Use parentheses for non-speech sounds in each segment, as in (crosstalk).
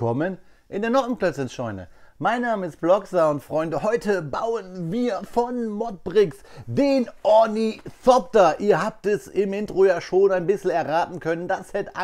willkommen in der Nottenplätzchen-Scheune. Mein Name ist Blocksa und Freunde, heute bauen wir von Modbricks den Ornithopter. Ihr habt es im Intro ja schon ein bisschen erraten können. Das Set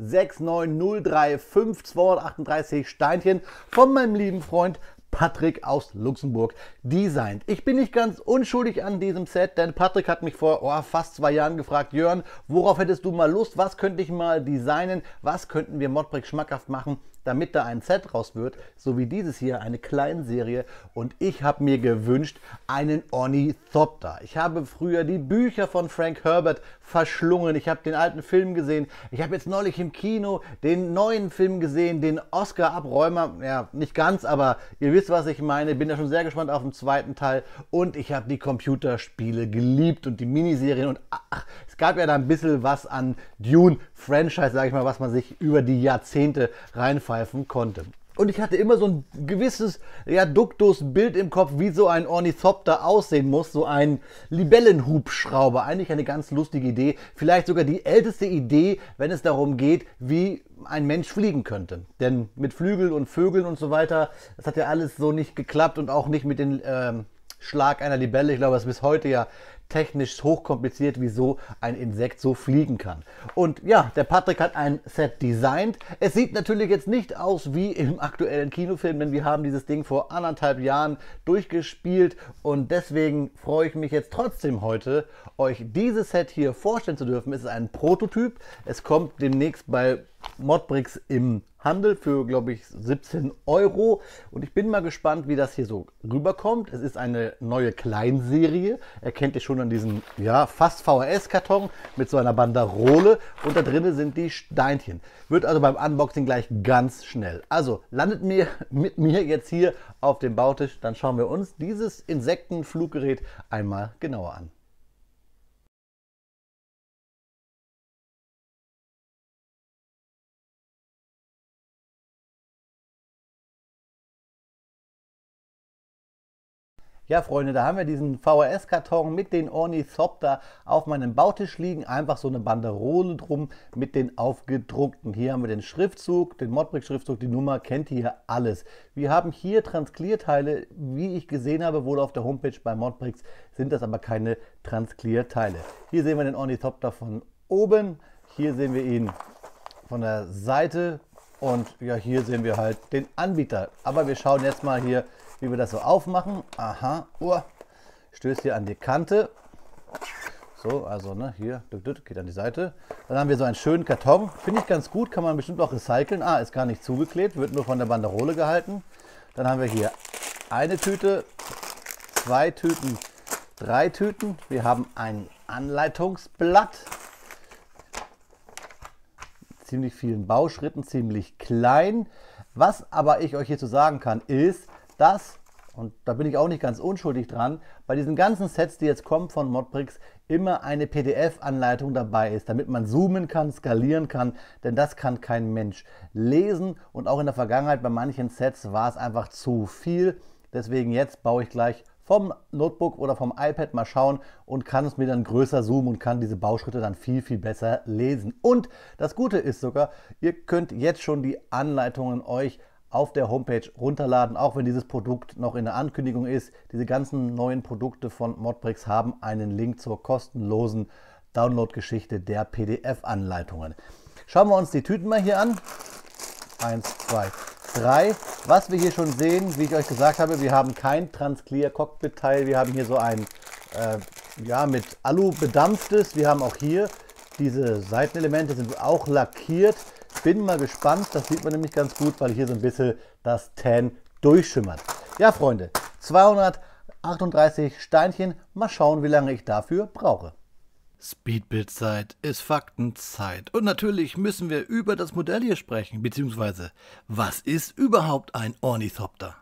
18269035 238 Steinchen von meinem lieben Freund Patrick aus Luxemburg designt. Ich bin nicht ganz unschuldig an diesem Set, denn Patrick hat mich vor oh, fast zwei Jahren gefragt, Jörn, worauf hättest du mal Lust? Was könnte ich mal designen? Was könnten wir Modbrick schmackhaft machen, damit da ein Set raus wird? So wie dieses hier, eine Kleinserie. Und ich habe mir gewünscht, einen Ornithopter. Ich habe früher die Bücher von Frank Herbert verschlungen. Ich habe den alten Film gesehen. Ich habe jetzt neulich im Kino den neuen Film gesehen, den Oscar-Abräumer. Ja, nicht ganz, aber ihr wisst, wisst, was ich meine. Bin da schon sehr gespannt auf den zweiten Teil. Und ich habe die Computerspiele geliebt und die Miniserien. Und ach, es gab ja da ein bisschen was an Dune-Franchise, sage ich mal, was man sich über die Jahrzehnte reinpfeifen konnte. Und ich hatte immer so ein gewisses, ja, Duktus-Bild im Kopf, wie so ein Ornithopter aussehen muss, so ein Libellenhubschrauber. Eigentlich eine ganz lustige Idee. Vielleicht sogar die älteste Idee, wenn es darum geht, wie ein Mensch fliegen könnte. Denn mit Flügeln und Vögeln und so weiter, das hat ja alles so nicht geklappt und auch nicht mit dem ähm, Schlag einer Libelle. Ich glaube, es ist bis heute ja technisch hochkompliziert, wieso ein Insekt so fliegen kann. Und ja, der Patrick hat ein Set designt. Es sieht natürlich jetzt nicht aus wie im (laughs) aktuellen Kinofilm, denn wir haben dieses Ding vor anderthalb Jahren durchgespielt und deswegen freue ich mich jetzt trotzdem heute, euch dieses Set hier vorstellen zu dürfen. Es ist ein Prototyp. Es kommt demnächst bei Modbricks im Handel für, glaube ich, 17 Euro. Und ich bin mal gespannt, wie das hier so rüberkommt. Es ist eine neue Kleinserie. Erkennt ihr schon an diesem, ja, fast VHS-Karton mit so einer Banderole. Und da drinnen sind die Steinchen. Wird also beim Unboxing gleich ganz schnell. Also landet mir mit mir jetzt hier auf dem Bautisch. Dann schauen wir uns dieses Insektenfluggerät einmal genauer an. Ja, Freunde, da haben wir diesen VHS-Karton mit den Ornithopter auf meinem Bautisch liegen. Einfach so eine Banderole drum mit den aufgedruckten. Hier haben wir den Schriftzug, den Modbrick-Schriftzug, die Nummer, kennt ihr hier alles. Wir haben hier Transklierteile, wie ich gesehen habe, wohl auf der Homepage bei Modbricks sind das aber keine Transklierteile. Hier sehen wir den Ornithopter von oben, hier sehen wir ihn von der Seite und ja, hier sehen wir halt den Anbieter. Aber wir schauen jetzt mal hier wie wir das so aufmachen. Aha, uh, stößt hier an die Kante. So, also ne, hier geht an die Seite. Dann haben wir so einen schönen Karton. Finde ich ganz gut, kann man bestimmt auch recyceln. Ah, ist gar nicht zugeklebt, wird nur von der Banderole gehalten. Dann haben wir hier eine Tüte, zwei Tüten, drei Tüten. Wir haben ein Anleitungsblatt. Ziemlich vielen Bauschritten, ziemlich klein. Was aber ich euch hier zu sagen kann, ist, dass, und da bin ich auch nicht ganz unschuldig dran, bei diesen ganzen Sets, die jetzt kommen von Modbricks, immer eine PDF-Anleitung dabei ist, damit man zoomen kann, skalieren kann, denn das kann kein Mensch lesen. Und auch in der Vergangenheit bei manchen Sets war es einfach zu viel. Deswegen jetzt baue ich gleich vom Notebook oder vom iPad mal schauen und kann es mir dann größer zoomen und kann diese Bauschritte dann viel, viel besser lesen. Und das Gute ist sogar, ihr könnt jetzt schon die Anleitungen euch auf der Homepage runterladen, auch wenn dieses Produkt noch in der Ankündigung ist. Diese ganzen neuen Produkte von Modbricks haben einen Link zur kostenlosen Download-Geschichte der PDF-Anleitungen. Schauen wir uns die Tüten mal hier an. Eins, zwei, drei. Was wir hier schon sehen, wie ich euch gesagt habe, wir haben kein Transclear Cockpit-Teil. Wir haben hier so ein äh, ja, mit Alu bedampftes. Wir haben auch hier diese Seitenelemente sind auch lackiert bin mal gespannt. Das sieht man nämlich ganz gut, weil hier so ein bisschen das Tan durchschimmert. Ja, Freunde, 238 Steinchen. Mal schauen, wie lange ich dafür brauche. Speedbit-Zeit ist Faktenzeit. Und natürlich müssen wir über das Modell hier sprechen, beziehungsweise was ist überhaupt ein Ornithopter?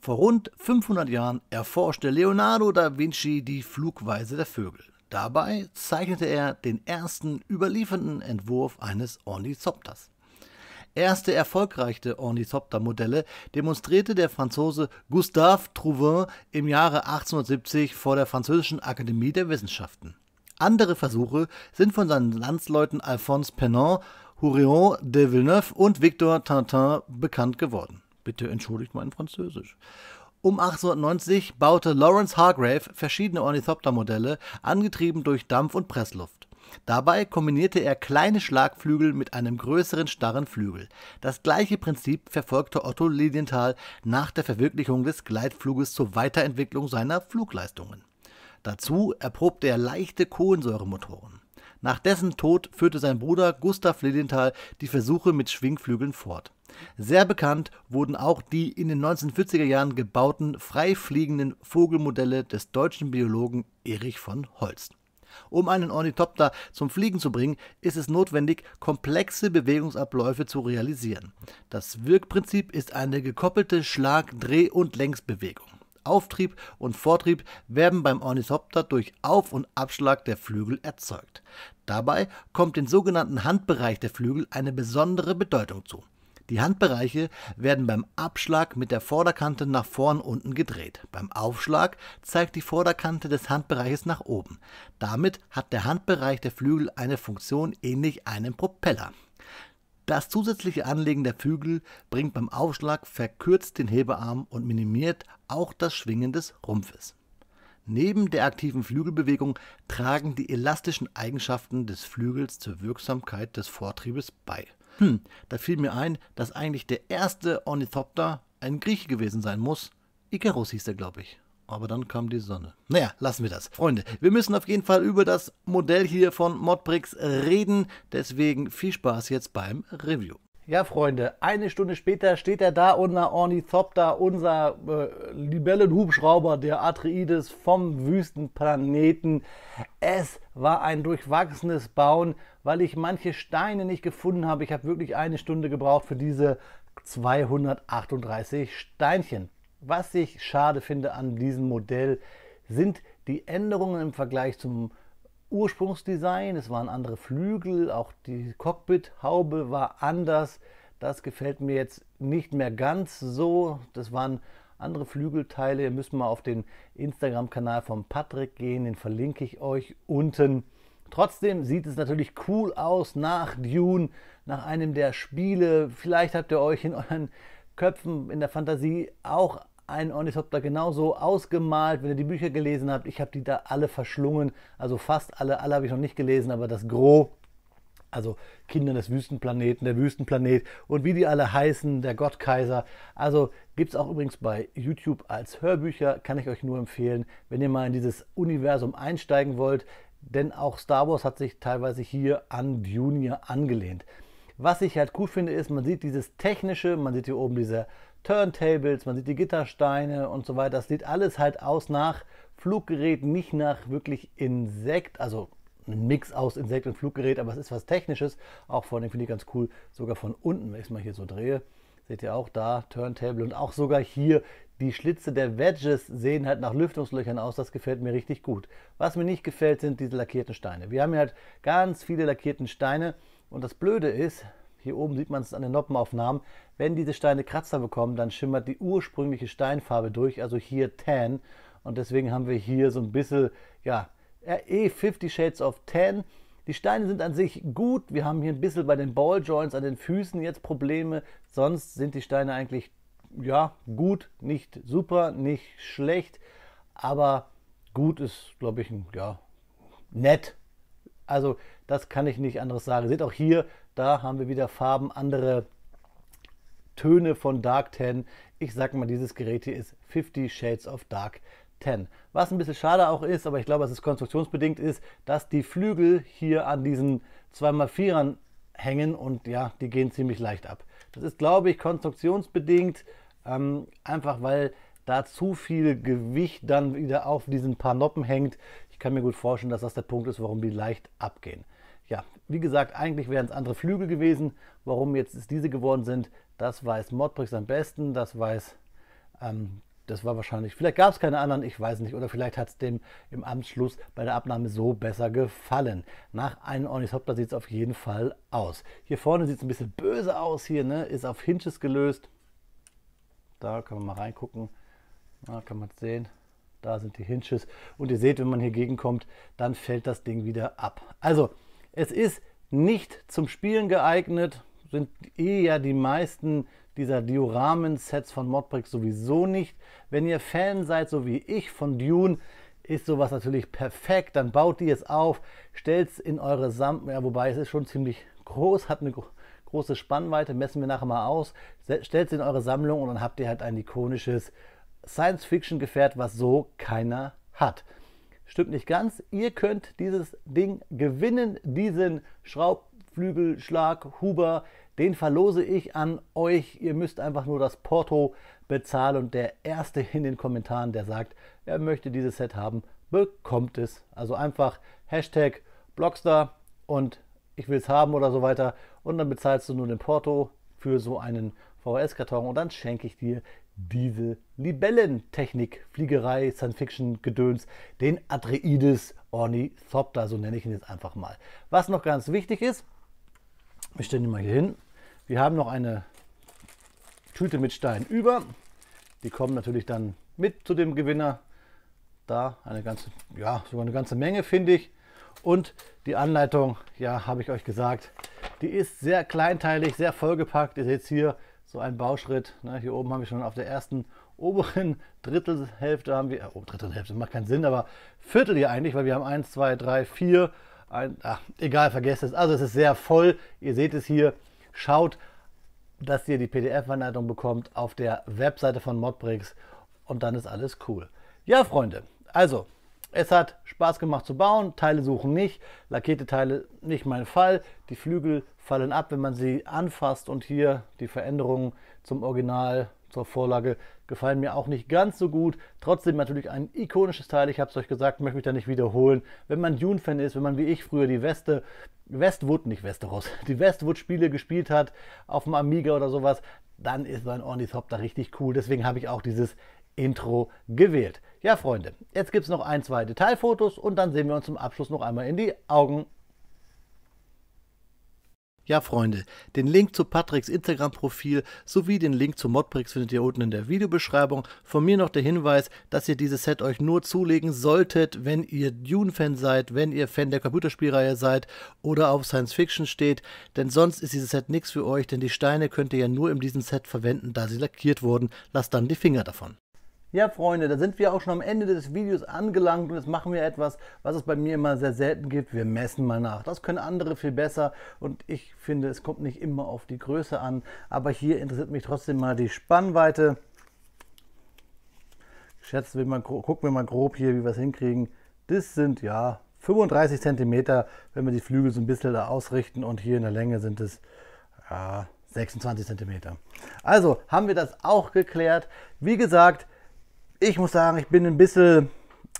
Vor rund 500 Jahren erforschte Leonardo da Vinci die Flugweise der Vögel. Dabei zeichnete er den ersten überlieferten Entwurf eines Ornithopters. Erste erfolgreiche Ornithopter-Modelle demonstrierte der Franzose Gustave Trouvin im Jahre 1870 vor der Französischen Akademie der Wissenschaften. Andere Versuche sind von seinen Landsleuten Alphonse Pennant, Hurion de Villeneuve und Victor Tintin bekannt geworden. Bitte entschuldigt mein Französisch. Um 1890 baute Lawrence Hargrave verschiedene Ornithopter-Modelle, angetrieben durch Dampf und Pressluft. Dabei kombinierte er kleine Schlagflügel mit einem größeren starren Flügel. Das gleiche Prinzip verfolgte Otto Lilienthal nach der Verwirklichung des Gleitfluges zur Weiterentwicklung seiner Flugleistungen. Dazu erprobte er leichte Kohlensäuremotoren. Nach dessen Tod führte sein Bruder Gustav Lilienthal die Versuche mit Schwingflügeln fort. Sehr bekannt wurden auch die in den 1940er Jahren gebauten freifliegenden Vogelmodelle des deutschen Biologen Erich von Holst. Um einen Ornithopter zum Fliegen zu bringen, ist es notwendig, komplexe Bewegungsabläufe zu realisieren. Das Wirkprinzip ist eine gekoppelte Schlag-, Dreh- und Längsbewegung. Auftrieb und Vortrieb werden beim Ornithopter durch Auf- und Abschlag der Flügel erzeugt. Dabei kommt dem sogenannten Handbereich der Flügel eine besondere Bedeutung zu. Die Handbereiche werden beim Abschlag mit der Vorderkante nach vorn unten gedreht. Beim Aufschlag zeigt die Vorderkante des Handbereiches nach oben. Damit hat der Handbereich der Flügel eine Funktion ähnlich einem Propeller. Das zusätzliche Anlegen der Flügel bringt beim Aufschlag verkürzt den Hebearm und minimiert auch das Schwingen des Rumpfes. Neben der aktiven Flügelbewegung tragen die elastischen Eigenschaften des Flügels zur Wirksamkeit des Vortriebes bei. Hm, da fiel mir ein, dass eigentlich der erste Ornithopter ein Grieche gewesen sein muss. Icarus hieß er, glaube ich. Aber dann kam die Sonne. Naja, lassen wir das. Freunde, wir müssen auf jeden Fall über das Modell hier von Modbricks reden. Deswegen viel Spaß jetzt beim Review. Ja, Freunde, eine Stunde später steht er da, unser Ornithopter, unser äh, Libellenhubschrauber, der Atreides vom Wüstenplaneten. Es war ein durchwachsenes Bauen, weil ich manche Steine nicht gefunden habe. Ich habe wirklich eine Stunde gebraucht für diese 238 Steinchen. Was ich schade finde an diesem Modell, sind die Änderungen im Vergleich zum Ursprungsdesign, es waren andere Flügel, auch die Cockpit-Haube war anders. Das gefällt mir jetzt nicht mehr ganz so. Das waren andere Flügelteile. Ihr müsst mal auf den Instagram-Kanal von Patrick gehen, den verlinke ich euch unten. Trotzdem sieht es natürlich cool aus nach Dune, nach einem der Spiele. Vielleicht habt ihr euch in euren Köpfen in der Fantasie auch ein Ornis habt genauso ausgemalt, wenn ihr die Bücher gelesen habt. Ich habe die da alle verschlungen, also fast alle. Alle habe ich noch nicht gelesen, aber das Gros, also Kinder des Wüstenplaneten, der Wüstenplanet und wie die alle heißen, der Gottkaiser. Also gibt es auch übrigens bei YouTube als Hörbücher, kann ich euch nur empfehlen, wenn ihr mal in dieses Universum einsteigen wollt. Denn auch Star Wars hat sich teilweise hier an Junior angelehnt. Was ich halt cool finde, ist, man sieht dieses technische, man sieht hier oben diese Turntables, man sieht die Gittersteine und so weiter. Das sieht alles halt aus nach Fluggerät, nicht nach wirklich Insekt, also ein Mix aus Insekt und Fluggerät, aber es ist was Technisches. Auch vor allem finde ich ganz cool, sogar von unten, wenn ich es mal hier so drehe, seht ihr auch da Turntable und auch sogar hier die Schlitze der Wedges sehen halt nach Lüftungslöchern aus. Das gefällt mir richtig gut. Was mir nicht gefällt, sind diese lackierten Steine. Wir haben hier halt ganz viele lackierten Steine und das Blöde ist, hier oben sieht man es an den Noppenaufnahmen, wenn diese Steine Kratzer bekommen, dann schimmert die ursprüngliche Steinfarbe durch, also hier Tan. Und deswegen haben wir hier so ein bisschen, ja, eh 50 Shades of Tan. Die Steine sind an sich gut. Wir haben hier ein bisschen bei den Ball Joints an den Füßen jetzt Probleme. Sonst sind die Steine eigentlich, ja, gut, nicht super, nicht schlecht. Aber gut ist, glaube ich, ein, ja, nett. Also das kann ich nicht anderes sagen. Seht auch hier, da haben wir wieder Farben, andere Töne von Dark 10. Ich sag mal, dieses Gerät hier ist 50 Shades of Dark 10. Was ein bisschen schade auch ist, aber ich glaube, dass es konstruktionsbedingt ist, dass die Flügel hier an diesen 2x4ern hängen und ja, die gehen ziemlich leicht ab. Das ist, glaube ich, konstruktionsbedingt, ähm, einfach weil da zu viel Gewicht dann wieder auf diesen paar Noppen hängt. Ich kann mir gut vorstellen, dass das der Punkt ist, warum die leicht abgehen ja, wie gesagt, eigentlich wären es andere Flügel gewesen. Warum jetzt es diese geworden sind, das weiß Modbricks am besten. Das weiß, ähm, das war wahrscheinlich, vielleicht gab es keine anderen, ich weiß nicht. Oder vielleicht hat es dem im Amtsschluss bei der Abnahme so besser gefallen. Nach einem Ornis Hoppler sieht es auf jeden Fall aus. Hier vorne sieht es ein bisschen böse aus. Hier ne? ist auf Hinges gelöst. Da kann man mal reingucken. Da kann man es sehen. Da sind die Hinges. Und ihr seht, wenn man hier gegenkommt, dann fällt das Ding wieder ab. Also, es ist nicht zum Spielen geeignet, sind eher die meisten dieser Dioramen-Sets von Modbricks sowieso nicht. Wenn ihr Fan seid, so wie ich von Dune, ist sowas natürlich perfekt. Dann baut ihr es auf, stellt es in eure Sammlung, ja, wobei es ist schon ziemlich groß, hat eine große Spannweite, messen wir nachher mal aus, stellt es in eure Sammlung und dann habt ihr halt ein ikonisches Science-Fiction-Gefährt, was so keiner hat. Stimmt nicht ganz. Ihr könnt dieses Ding gewinnen, diesen Schraubflügelschlag Huber. Den verlose ich an euch. Ihr müsst einfach nur das Porto bezahlen und der Erste in den Kommentaren, der sagt, er möchte dieses Set haben, bekommt es. Also einfach Hashtag Blockstar und ich will es haben oder so weiter. Und dann bezahlst du nur den Porto für so einen VHS-Karton und dann schenke ich dir diese Libellentechnik, Fliegerei, Science-Fiction-Gedöns, den Atreides Ornithopter, so nenne ich ihn jetzt einfach mal. Was noch ganz wichtig ist, wir stellen ihn mal hier hin. Wir haben noch eine Tüte mit Steinen über. Die kommen natürlich dann mit zu dem Gewinner. Da eine ganze, ja, sogar eine ganze Menge, finde ich. Und die Anleitung, ja, habe ich euch gesagt, die ist sehr kleinteilig, sehr vollgepackt. Ihr seht es hier, so ein Bauschritt. Ne? Hier oben habe ich schon auf der ersten oberen Drittelhälfte haben wir, äh, oh, Drittelhälfte macht keinen Sinn, aber Viertel hier eigentlich, weil wir haben 1, 2, 3, 4, ein, ach, egal, vergesst es. Also es ist sehr voll. Ihr seht es hier. Schaut, dass ihr die PDF-Anleitung bekommt auf der Webseite von Modbricks und dann ist alles cool. Ja, Freunde, also es hat Spaß gemacht zu bauen, Teile suchen nicht, lackierte Teile nicht mein Fall. Die Flügel fallen ab, wenn man sie anfasst und hier die Veränderungen zum Original, zur Vorlage gefallen mir auch nicht ganz so gut. Trotzdem natürlich ein ikonisches Teil, ich habe es euch gesagt, möchte mich da nicht wiederholen. Wenn man Dune-Fan ist, wenn man wie ich früher die Weste, Westwood, nicht Westeros, (laughs) die Westwood-Spiele gespielt hat, auf dem Amiga oder sowas, dann ist so ein Ornithop da richtig cool. Deswegen habe ich auch dieses Intro gewählt. Ja, Freunde, jetzt gibt es noch ein, zwei Detailfotos und dann sehen wir uns zum Abschluss noch einmal in die Augen. Ja, Freunde, den Link zu Patricks Instagram-Profil sowie den Link zu Modbricks findet ihr unten in der Videobeschreibung. Von mir noch der Hinweis, dass ihr dieses Set euch nur zulegen solltet, wenn ihr Dune-Fan seid, wenn ihr Fan der Computerspielreihe seid oder auf Science-Fiction steht, denn sonst ist dieses Set nichts für euch, denn die Steine könnt ihr ja nur in diesem Set verwenden, da sie lackiert wurden. Lasst dann die Finger davon. Ja, Freunde, da sind wir auch schon am Ende des Videos angelangt und jetzt machen wir etwas, was es bei mir immer sehr selten gibt. Wir messen mal nach. Das können andere viel besser und ich finde, es kommt nicht immer auf die Größe an, aber hier interessiert mich trotzdem mal die Spannweite. Schätzen wir mal, gucken wir mal grob hier, wie wir es hinkriegen. Das sind ja 35 cm, wenn wir die Flügel so ein bisschen da ausrichten und hier in der Länge sind es ja, 26 cm. Also haben wir das auch geklärt. Wie gesagt, ich muss sagen, ich bin ein bisschen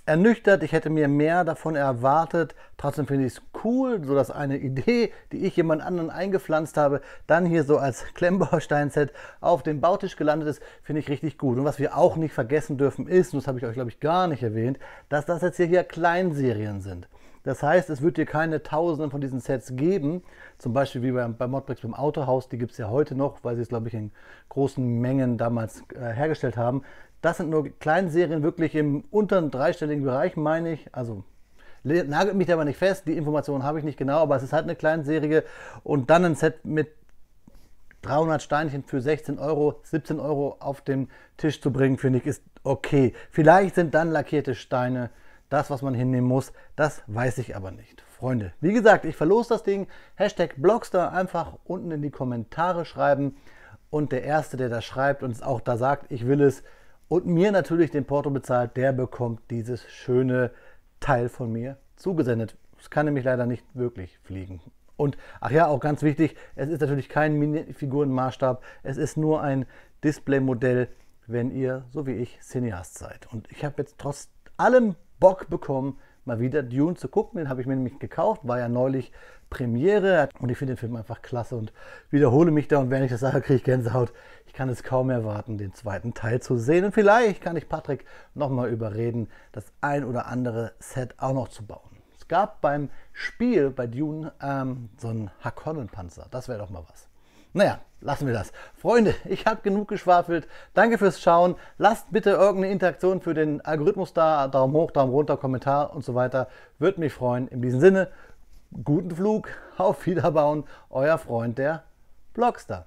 ernüchtert. Ich hätte mir mehr davon erwartet. Trotzdem finde ich es cool, so dass eine Idee, die ich jemand anderen eingepflanzt habe, dann hier so als (laughs) Klemmbaustein-Set auf dem Bautisch gelandet ist, finde ich richtig gut. Und was wir auch nicht vergessen dürfen ist, und das habe ich euch glaube ich gar nicht erwähnt, dass das jetzt hier, hier Kleinserien sind. Das heißt, es wird hier keine Tausenden von diesen Sets geben. Zum Beispiel wie bei, bei Modbricks beim Autohaus, die gibt es ja heute noch, weil sie es, glaube ich, in großen Mengen damals äh, hergestellt haben. Das sind nur Kleinserien wirklich im unteren dreistelligen Bereich, meine ich. Also nagelt mich da aber nicht fest, die Informationen habe ich nicht genau, aber es ist halt eine Kleinserie. Und dann ein Set mit 300 Steinchen für 16 Euro, 17 Euro auf den Tisch zu bringen, finde ich, ist okay. Vielleicht sind dann lackierte Steine das, was man hinnehmen muss. Das weiß ich aber nicht. Freunde, wie gesagt, ich verlose das Ding. Hashtag Blogster einfach unten in die Kommentare schreiben. Und der Erste, der da schreibt und es auch da sagt, ich will es, und mir natürlich den Porto bezahlt, der bekommt dieses schöne Teil von mir zugesendet. Es kann nämlich leider nicht wirklich fliegen. Und ach ja, auch ganz wichtig, es ist natürlich kein Minifigurenmaßstab, es ist nur ein Displaymodell, wenn ihr, so wie ich, Cineast seid. Und ich habe jetzt trotz allem Bock bekommen, mal wieder Dune zu gucken. Den habe ich mir nämlich gekauft, war ja neulich Premiere und ich finde den Film einfach klasse und wiederhole mich da und wenn ich das sage, kriege ich Gänsehaut kann es kaum erwarten, den zweiten Teil zu sehen. Und vielleicht kann ich Patrick nochmal überreden, das ein oder andere Set auch noch zu bauen. Es gab beim Spiel bei Dune ähm, so einen Hakonnenpanzer. Das wäre doch mal was. Naja, lassen wir das. Freunde, ich habe genug geschwafelt. Danke fürs Schauen. Lasst bitte irgendeine Interaktion für den Algorithmus da. Daumen hoch, Daumen runter, Kommentar und so weiter. Würde mich freuen. In diesem Sinne, guten Flug, (laughs) auf Wiederbauen. Euer Freund, der Blogster.